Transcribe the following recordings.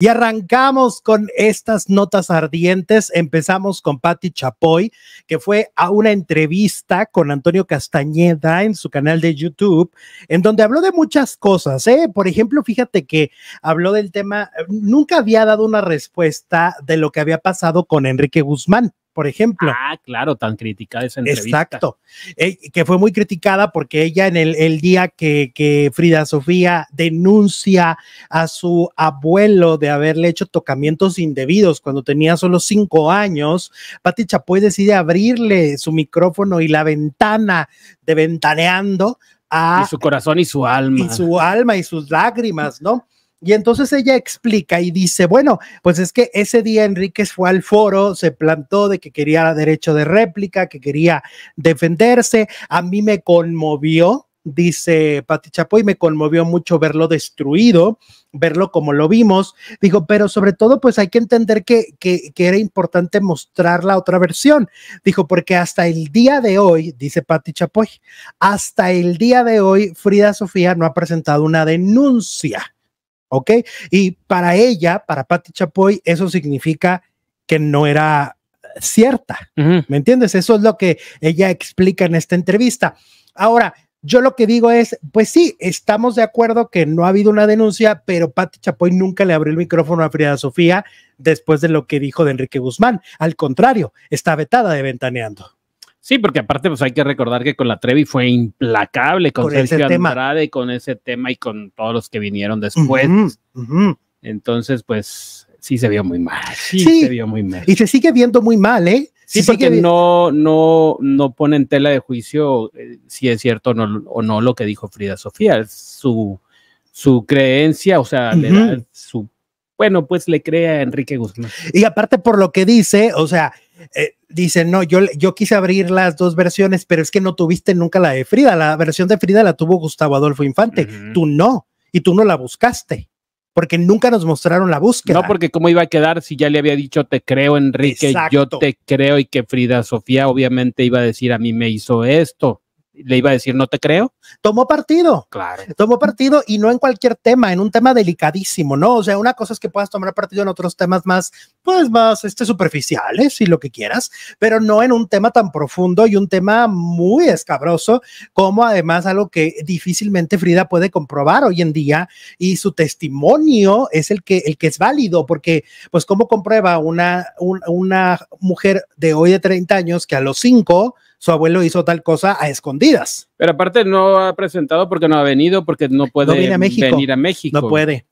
Y arrancamos con estas notas ardientes. Empezamos con Patti Chapoy, que fue a una entrevista con Antonio Castañeda en su canal de YouTube, en donde habló de muchas cosas. ¿eh? Por ejemplo, fíjate que habló del tema, nunca había dado una respuesta de lo que había pasado con Enrique Guzmán por ejemplo. Ah, claro, tan criticada esa entrevista. Exacto, eh, que fue muy criticada porque ella en el, día que, Frida Sofía denuncia a su abuelo de haberle hecho tocamientos indebidos cuando tenía solo cinco años, Pati Chapoy decide abrirle su micrófono y la ventana de ventaneando a... su corazón y su alma. Y su alma y sus lágrimas, ¿no? Y entonces ella explica y dice, bueno, pues es que ese día Enríquez fue al foro, se plantó de que quería derecho de réplica, que quería defenderse. A mí me conmovió, dice Pati Chapoy, me conmovió mucho verlo destruido, verlo como lo vimos. Dijo, pero sobre todo, pues hay que entender que, que, que era importante mostrar la otra versión. Dijo, porque hasta el día de hoy, dice Pati Chapoy, hasta el día de hoy, Frida Sofía no ha presentado una denuncia ¿ok? Y para ella, para Patti Chapoy, eso significa que no era cierta, ¿me entiendes? Eso es lo que ella explica en esta entrevista. Ahora, yo lo que digo es, pues sí, estamos de acuerdo que no ha habido una denuncia, pero Patti Chapoy nunca le abrió el micrófono a Frida Sofía después de lo que dijo de Enrique Guzmán. Al contrario, está vetada de ventaneando. Sí, porque aparte pues hay que recordar que con la Trevi fue implacable con, Sergio Andrade, con ese tema y con todos los que vinieron después. Entonces, pues sí se vio muy mal. Sí, se vio muy mal. Y se sigue viendo muy mal, ¿eh? Sí, porque no, no, no pone en tela de juicio eh, si es cierto o no, lo que dijo Frida Sofía. Su, su creencia, o sea, su bueno, pues le crea a Enrique Guzmán. Y aparte por lo que dice, o sea, eh, Dice, no, yo, yo quise abrir las dos versiones, pero es que no tuviste nunca la de Frida. La versión de Frida la tuvo Gustavo Adolfo Infante, tú no, y tú no la buscaste, porque nunca nos mostraron la búsqueda. No, porque cómo iba a quedar si ya le había dicho, te creo, Enrique, yo te creo, y que Frida Sofía obviamente iba a decir, a mí me hizo esto le iba a decir, no te creo. Tomó partido. Claro. Tomó partido y no en cualquier tema, en un tema delicadísimo, ¿no? O sea, una cosa es que puedas tomar partido en otros temas más, pues más este, superficiales y lo que quieras, pero no en un tema tan profundo y un tema muy escabroso, como además algo que difícilmente Frida puede comprobar hoy en día y su testimonio es el que, el que es válido, porque pues cómo comprueba una, una mujer de hoy de 30 años que a los 5 su abuelo hizo tal cosa a escondidas. Pero aparte no ha presentado porque no ha venido, porque no puede venir a México. No puede.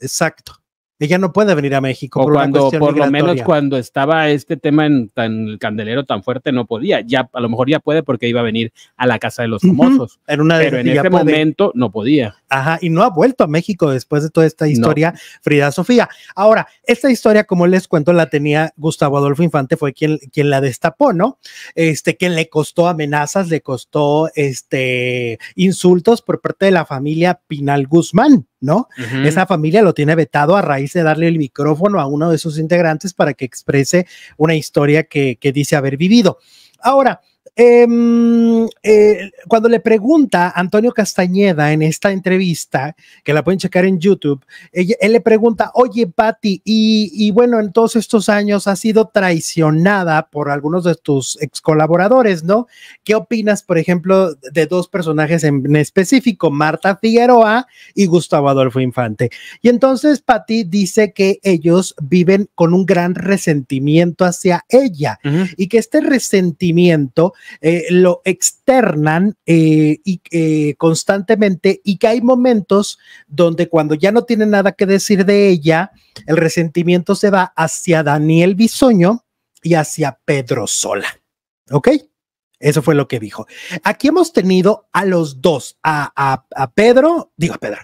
Exacto ella no puede venir a México. por cuando, por lo menos cuando estaba este tema en tan el candelero tan fuerte, no podía. Ya, a lo mejor ya puede porque iba a venir a la casa de los famosos. en pero en ese momento no podía. Ajá, y no ha vuelto a México después de toda esta historia, Frida Sofía. Ahora, esta historia, como les cuento, la tenía Gustavo Adolfo Infante, fue quien, quien la destapó, ¿no? Este, quien le costó amenazas, le costó este insultos por parte de la familia Pinal Guzmán. ¿no? Esa familia lo tiene vetado a raíz de darle el micrófono a uno de sus integrantes para que exprese una historia que dice haber vivido. Ahora, Em, eh, cuando le pregunta Antonio Castañeda en esta entrevista, que la pueden checar en YouTube, él, le pregunta, oye Patti, y, bueno, en todos estos años has sido traicionada por algunos de tus ex colaboradores, ¿no? ¿Qué opinas, por ejemplo, de dos personajes en, específico, Marta Figueroa y Gustavo Adolfo Infante? Y entonces Patti dice que ellos viven con un gran resentimiento hacia ella y que este resentimiento eh, lo externan eh, y, eh, constantemente y que hay momentos donde cuando ya no tiene nada que decir de ella, el resentimiento se va hacia Daniel Bisoño y hacia Pedro Sola. ¿Ok? Eso fue lo que dijo. Aquí hemos tenido a los dos, a, Pedro, digo a Pedro,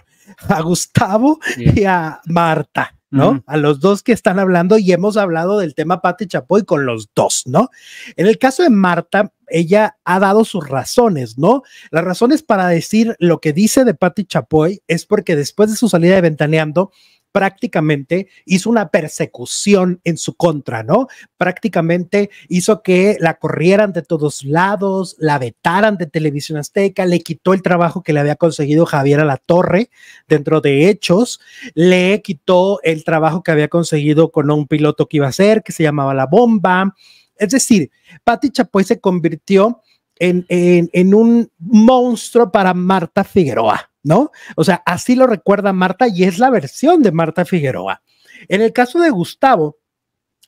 a Gustavo y a Marta. ¿no? A los dos que están hablando y hemos hablado del tema Pati Chapoy con los dos, ¿no? En el caso de Marta, ella ha dado sus razones, ¿no? Las razones para decir lo que dice de Patti Chapoy es porque después de su salida de Ventaneando, prácticamente hizo una persecución en su contra, ¿no? Prácticamente hizo que la corrieran de todos lados, la vetaran de Televisión Azteca, le quitó el trabajo que le había conseguido Javier a la torre dentro de Hechos, le quitó el trabajo que había conseguido con un piloto que iba a ser, que se llamaba La Bomba, es decir, Patti Chapoy se convirtió en, un monstruo para Marta Figueroa, ¿no? O sea, así lo recuerda Marta y es la versión de Marta Figueroa. En el caso de Gustavo,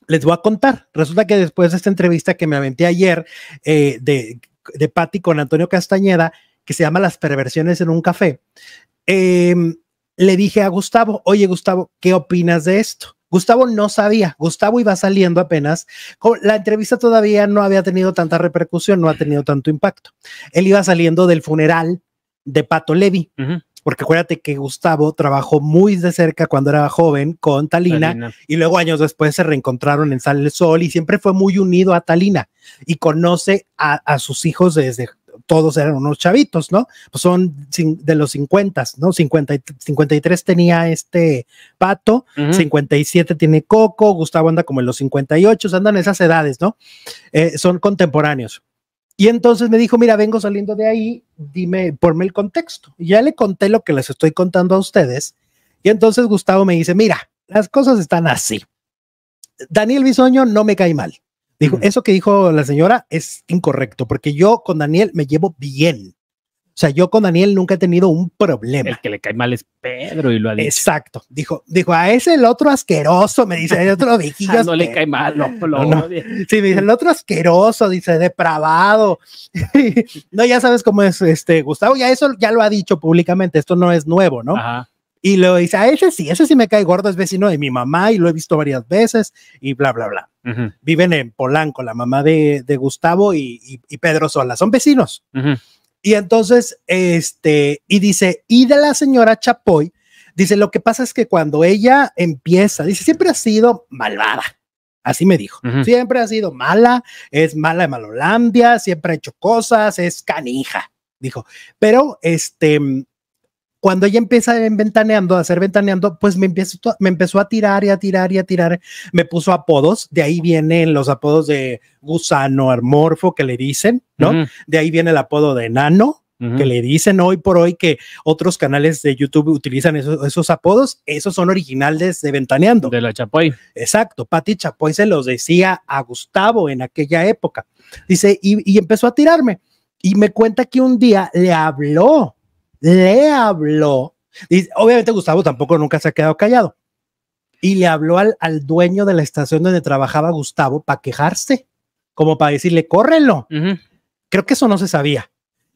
les voy a contar. Resulta que después de esta entrevista que me aventé ayer eh, de, de Patti con Antonio Castañeda, que se llama Las perversiones en un café, em, le dije a Gustavo, oye Gustavo, ¿qué opinas de esto? Gustavo no sabía, Gustavo iba saliendo apenas, la entrevista todavía no había tenido tanta repercusión, no ha tenido tanto impacto. Él iba saliendo del funeral de Pato Levi. Porque acuérdate que Gustavo trabajó muy de cerca cuando era joven con Talina, y luego años después se reencontraron en Sal del Sol y siempre fue muy unido a Talina y conoce a sus hijos desde todos eran unos chavitos, ¿no? Pues son de los 50, ¿no? y 53 tenía este Pato, 57 tiene Coco, Gustavo anda como en los 58, andan esas edades, ¿no? Eh, son contemporáneos. Y entonces me dijo, mira, vengo saliendo de ahí, dime, ponme el contexto. Y ya le conté lo que les estoy contando a ustedes. Y entonces Gustavo me dice, mira, las cosas están así. Daniel Bisoño no me cae mal. Dijo, eso que dijo la señora es incorrecto, porque yo con Daniel me llevo bien. O sea, yo con Daniel nunca he tenido un problema. El que le cae mal es Pedro y lo ha Exacto. Dijo, dijo, a ese el otro asqueroso, me dice, el otro ah, viejillo. no le cae mal, no, no, no. Sí, me dice, el otro asqueroso, dice, depravado. no, ya sabes cómo es este Gustavo, ya eso ya lo ha dicho públicamente, esto no es nuevo, ¿no? Ajá. Y lo dice, a ese sí, ese sí me cae gordo, es vecino de mi mamá y lo he visto varias veces y bla, bla, bla. Viven en Polanco, la mamá de, de Gustavo y, Pedro Sola, son vecinos. Y entonces, este, y dice, y de la señora Chapoy, dice, lo que pasa es que cuando ella empieza, dice, siempre ha sido malvada. Así me dijo. Siempre ha sido mala, es mala de Malolandia, siempre ha hecho cosas, es canija, dijo. Pero este, cuando ella empieza en ventaneando, a hacer ventaneando, pues me, me empezó a tirar y a tirar y a tirar. Me puso apodos, de ahí vienen los apodos de gusano, armorfo, que le dicen, ¿no? De ahí viene el apodo de enano, que le dicen hoy por hoy que otros canales de YouTube utilizan esos, apodos. Esos son originales de ventaneando. De la Chapoy. Exacto, Pati Chapoy se los decía a Gustavo en aquella época. Dice, y, y empezó a tirarme. Y me cuenta que un día le habló le habló, y obviamente Gustavo tampoco nunca se ha quedado callado, y le habló al, al dueño de la estación donde trabajaba Gustavo para quejarse, como para decirle, córrelo. Creo que eso no se sabía.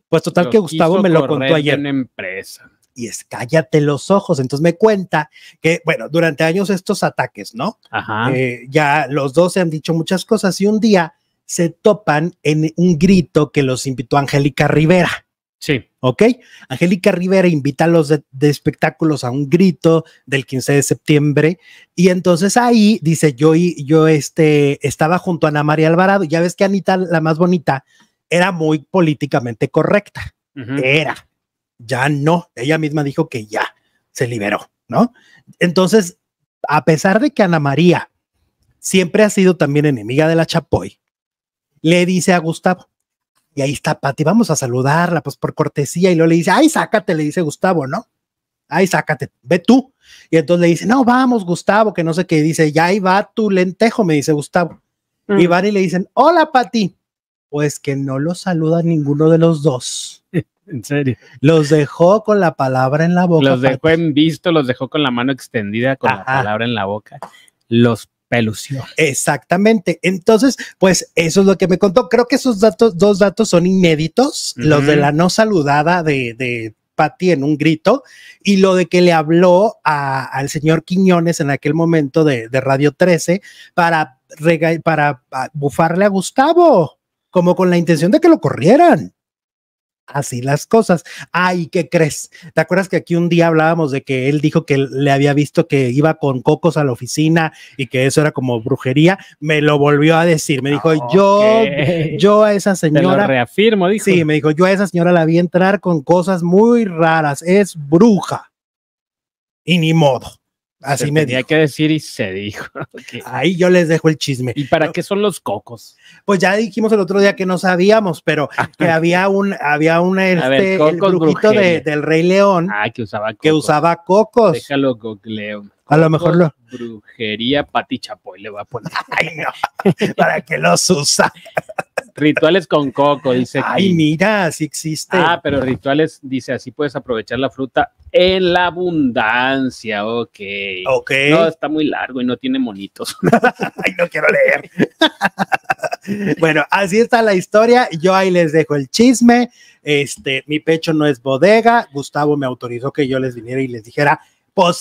Pues total que Gustavo me lo contó ayer. empresa. Y es cállate los ojos. Entonces me cuenta que, bueno, durante años estos ataques, ¿no? Ajá. Eh, ya los dos se han dicho muchas cosas y un día se topan en un grito que los invitó Angélica Rivera. Sí. ¿Ok? Angélica Rivera invita a los de, espectáculos a un grito del 15 de septiembre y entonces ahí dice, yo, yo este, estaba junto a Ana María Alvarado, ya ves que Anita, la más bonita, era muy políticamente correcta, era, ya no, ella misma dijo que ya se liberó, ¿no? Entonces, a pesar de que Ana María siempre ha sido también enemiga de la Chapoy, le dice a Gustavo, y ahí está Pati, vamos a saludarla, pues por cortesía. Y luego le dice, ay, sácate, le dice Gustavo, ¿no? Ay, sácate, ve tú. Y entonces le dice, no, vamos, Gustavo, que no sé qué. Y dice, ya ahí va tu lentejo, me dice Gustavo. Y mm. van y le dicen, hola, Pati. Pues que no lo saluda ninguno de los dos. En serio. Los dejó con la palabra en la boca. Los dejó en visto, los dejó con la mano extendida, con la palabra en la boca. Los pelusión Exactamente. Entonces, pues eso es lo que me contó. Creo que esos datos, dos datos son inéditos, los de la no saludada de, de en un grito y lo de que le habló al señor Quiñones en aquel momento de, Radio 13 para, para ah, bufarle a Gustavo, como con la intención de que lo corrieran así las cosas. Ay, ¿qué crees? ¿Te acuerdas que aquí un día hablábamos de que él dijo que le había visto que iba con cocos a la oficina y que eso era como brujería? Me lo volvió a decir. Me dijo, ah, yo, yo a esa señora. reafirmo, Sí, me dijo, yo a esa señora la vi entrar con cosas muy raras. Es bruja. Y ni modo. Así me tenía que decir y se dijo. Ahí yo les dejo el chisme. ¿Y para qué son los cocos? Pues ya dijimos el otro día que no sabíamos, pero ah, que había un, había una este, el brujito del Rey León ah, que, usaba cocos. que usaba cocos. Déjalo googleo. A lo mejor lo. Brujería Pati Chapoy le va a poner. Ay, no. ¿Para que los usa? rituales con coco, dice. Ay, mira, sí existe. Ah, pero rituales, dice, así puedes aprovechar la fruta en la abundancia. Ok. Ok. No, está muy largo y no tiene monitos. Ay, no quiero leer. bueno, así está la historia. Yo ahí les dejo el chisme. Este, mi pecho no es bodega. Gustavo me autorizó que yo les viniera y les dijera, pues,